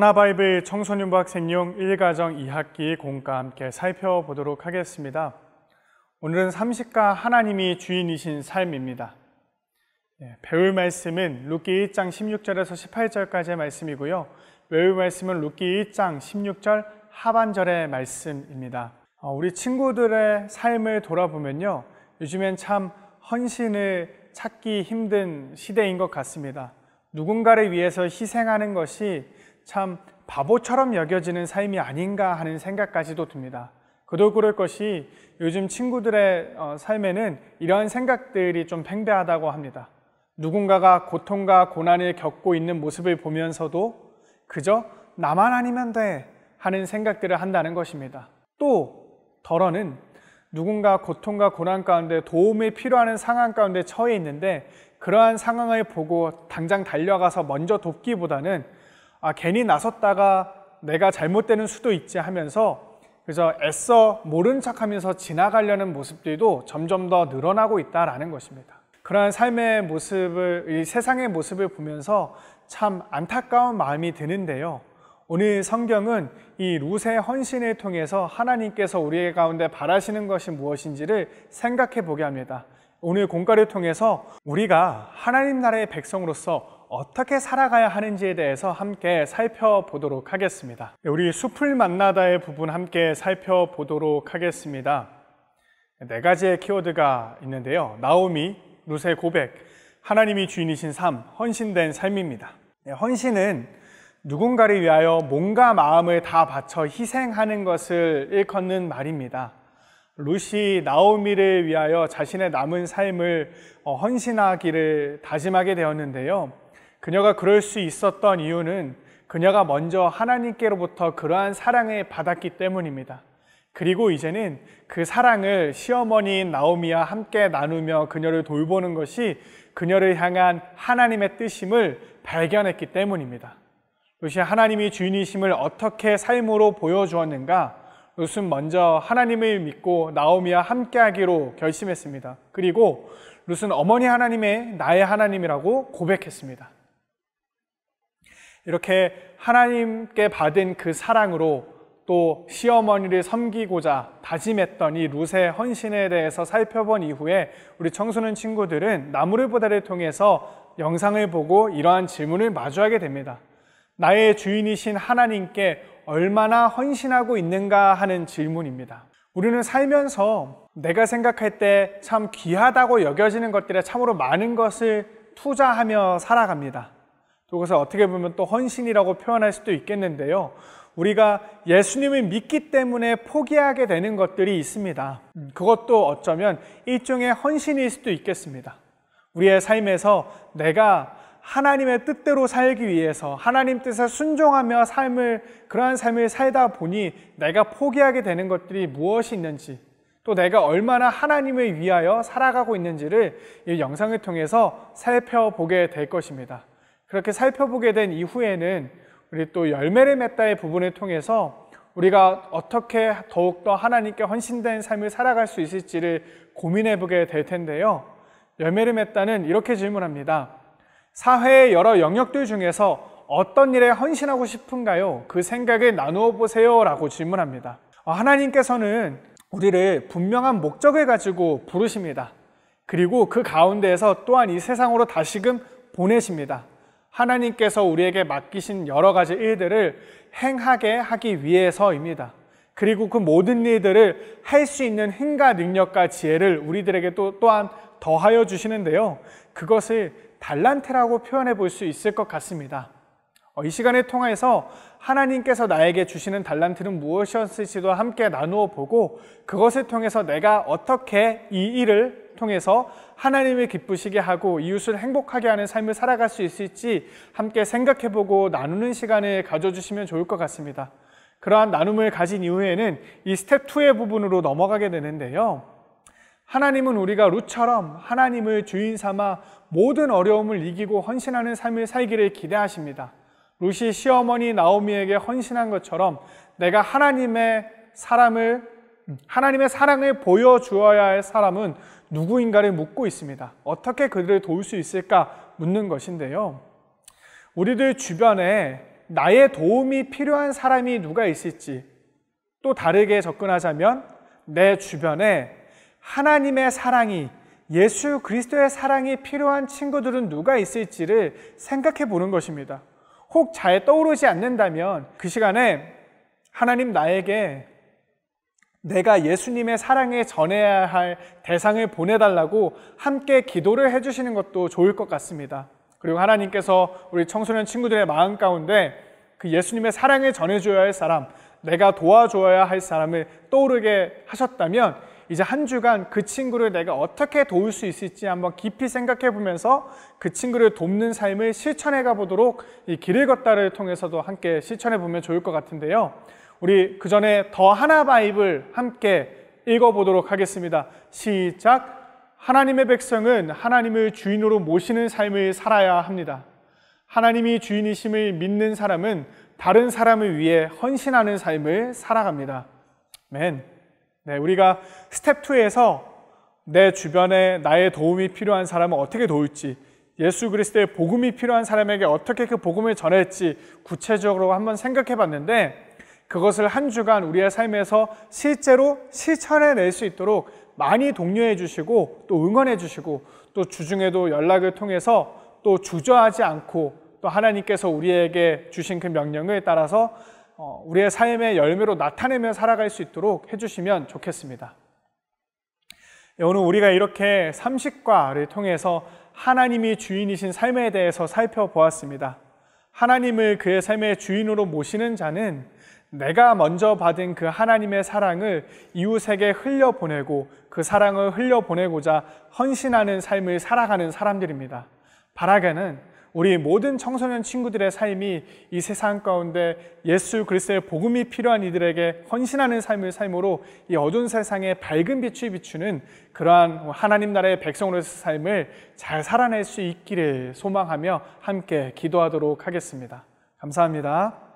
하나바이블 청소년부 학생용 1가정 2학기 공과 함께 살펴보도록 하겠습니다. 오늘은 삼십가 하나님이 주인이신 삶입니다. 예, 배울 말씀은 루키 1장 16절에서 18절까지의 말씀이고요. 외울 말씀은 루키 1장 16절 하반절의 말씀입니다. 어, 우리 친구들의 삶을 돌아보면요. 요즘엔 참 헌신을 찾기 힘든 시대인 것 같습니다. 누군가를 위해서 희생하는 것이 참 바보처럼 여겨지는 삶이 아닌가 하는 생각까지도 듭니다. 그도 그럴 것이 요즘 친구들의 어, 삶에는 이러한 생각들이 좀 팽배하다고 합니다. 누군가가 고통과 고난을 겪고 있는 모습을 보면서도 그저 나만 아니면 돼 하는 생각들을 한다는 것입니다. 또 덜어는 누군가 고통과 고난 가운데 도움이 필요한 상황 가운데 처해 있는데 그러한 상황을 보고 당장 달려가서 먼저 돕기보다는 아, 괜히 나섰다가 내가 잘못되는 수도 있지 하면서 그래서 애써 모른 척하면서 지나가려는 모습들도 점점 더 늘어나고 있다라는 것입니다. 그러한 삶의 모습을 이 세상의 모습을 보면서 참 안타까운 마음이 드는데요. 오늘 성경은 이루의 헌신을 통해서 하나님께서 우리의 가운데 바라시는 것이 무엇인지를 생각해 보게 합니다. 오늘 공과를 통해서 우리가 하나님 나라의 백성으로서 어떻게 살아가야 하는지에 대해서 함께 살펴보도록 하겠습니다. 우리 숲을 만나다의 부분 함께 살펴보도록 하겠습니다. 네 가지의 키워드가 있는데요. 나오미, 루세 고백, 하나님이 주인이신 삶, 헌신된 삶입니다. 네, 헌신은 누군가를 위하여 몸과 마음을 다 바쳐 희생하는 것을 일컫는 말입니다. 루시 나오미를 위하여 자신의 남은 삶을 어, 헌신하기를 다짐하게 되었는데요. 그녀가 그럴 수 있었던 이유는 그녀가 먼저 하나님께로부터 그러한 사랑을 받았기 때문입니다. 그리고 이제는 그 사랑을 시어머니인 나오미와 함께 나누며 그녀를 돌보는 것이 그녀를 향한 하나님의 뜻임을 발견했기 때문입니다. 루시 하나님이 주인이심을 어떻게 삶으로 보여주었는가? 룻은 먼저 하나님을 믿고 나오미와 함께하기로 결심했습니다. 그리고 룻은 어머니 하나님의 나의 하나님이라고 고백했습니다. 이렇게 하나님께 받은 그 사랑으로 또 시어머니를 섬기고자 다짐했던 이루의 헌신에 대해서 살펴본 이후에 우리 청소년 친구들은 나무를 보다를 통해서 영상을 보고 이러한 질문을 마주하게 됩니다. 나의 주인이신 하나님께 얼마나 헌신하고 있는가 하는 질문입니다. 우리는 살면서 내가 생각할 때 참 귀하다고 여겨지는 것들에 참으로 많은 것을 투자하며 살아갑니다. 그것을 어떻게 보면 또 헌신이라고 표현할 수도 있겠는데요. 우리가 예수님을 믿기 때문에 포기하게 되는 것들이 있습니다. 음, 그것도 어쩌면 일종의 헌신일 수도 있겠습니다. 우리의 삶에서 내가 하나님의 뜻대로 살기 위해서 하나님 뜻에 순종하며 삶을 그러한 삶을 살다 보니 내가 포기하게 되는 것들이 무엇이 있는지 또 내가 얼마나 하나님을 위하여 살아가고 있는지를 이 영상을 통해서 살펴보게 될 것입니다. 그렇게 살펴보게 된 이후에는 우리 또 열매를 맺다의 부분을 통해서 우리가 어떻게 더욱더 하나님께 헌신된 삶을 살아갈 수 있을지를 고민해 보게 될 텐데요. 열매를 맺다는 이렇게 질문합니다. 사회의 여러 영역들 중에서 어떤 일에 헌신하고 싶은가요? 그 생각을 나누어 보세요. 라고 질문합니다. 어, 하나님께서는 우리를 분명한 목적을 가지고 부르십니다. 그리고 그 가운데에서 또한 이 세상으로 다시금 보내십니다. 하나님께서 우리에게 맡기신 여러 가지 일들을 행하게 하기 위해서입니다. 그리고 그 모든 일들을 할 수 있는 힘과 능력과 지혜를 우리들에게 또, 또한 더하여 주시는데요. 그것을 달란트라고 표현해 볼 수 있을 것 같습니다. 어, 이 시간을 통해서 하나님께서 나에게 주시는 달란트는 무엇이었을지도 함께 나누어 보고 그것을 통해서 내가 어떻게 이 일을 통해서 하나님을 기쁘시게 하고 이웃을 행복하게 하는 삶을 살아갈 수 있을지 함께 생각해보고 나누는 시간을 가져주시면 좋을 것 같습니다. 그러한 나눔을 가진 이후에는 이 스텝 2의 부분으로 넘어가게 되는데요. 하나님은 우리가 루처럼 하나님을 주인 삼아 모든 어려움을 이기고 헌신하는 삶을 살기를 기대하십니다. 루시 시어머니 나오미에게 헌신한 것처럼 내가 하나님의 사람을 하나님의 사랑을 보여주어야 할 사람은 누구인가를 묻고 있습니다. 어떻게 그들을 도울 수 있을까 묻는 것인데요. 우리들 주변에 나의 도움이 필요한 사람이 누가 있을지 또 다르게 접근하자면 내 주변에 하나님의 사랑이 예수 그리스도의 사랑이 필요한 친구들은 누가 있을지를 생각해 보는 것입니다. 혹 잘 떠오르지 않는다면 그 시간에 하나님 나에게 내가 예수님의 사랑에 전해야 할 대상을 보내달라고 함께 기도를 해주시는 것도 좋을 것 같습니다. 그리고 하나님께서 우리 청소년 친구들의 마음 가운데 그 예수님의 사랑을 전해줘야 할 사람, 내가 도와줘야 할 사람을 떠오르게 하셨다면 이제 한 주간 그 친구를 내가 어떻게 도울 수 있을지 한번 깊이 생각해 보면서 그 친구를 돕는 삶을 실천해 가 보도록 이 길을 걷다를 통해서도 함께 실천해 보면 좋을 것 같은데요. 우리 그 전에 더 하나 바이블 함께 읽어보도록 하겠습니다. 시작. 하나님의 백성은 하나님을 주인으로 모시는 삶을 살아야 합니다. 하나님이 주인이심을 믿는 사람은 다른 사람을 위해 헌신하는 삶을 살아갑니다. 맨. 네, 우리가 스텝 2에서 내 주변에 나의 도움이 필요한 사람은 어떻게 도울지, 예수 그리스도의 복음이 필요한 사람에게 어떻게 그 복음을 전할지 구체적으로 한번 생각해 봤는데 그것을 한 주간 우리의 삶에서 실제로 실천해 낼 수 있도록 많이 독려해 주시고 또 응원해 주시고 또 주중에도 연락을 통해서 또 주저하지 않고 또 하나님께서 우리에게 주신 그 명령을 따라서 어, 우리의 삶의 열매로 나타내며 살아갈 수 있도록 해주시면 좋겠습니다. 예, 오늘 우리가 이렇게 삼식과를 통해서 하나님이 주인이신 삶에 대해서 살펴보았습니다. 하나님을 그의 삶의 주인으로 모시는 자는 내가 먼저 받은 그 하나님의 사랑을 이웃에게 흘려보내고 그 사랑을 흘려보내고자 헌신하는 삶을 살아가는 사람들입니다. 바라게는 우리 모든 청소년 친구들의 삶이 이 세상 가운데 예수 그리스도의 복음이 필요한 이들에게 헌신하는 삶을 삶으로 이 어두운 세상에 밝은 빛을 비추는 그러한 하나님 나라의 백성으로서 그 삶을 잘 살아낼 수 있기를 소망하며 함께 기도하도록 하겠습니다. 감사합니다.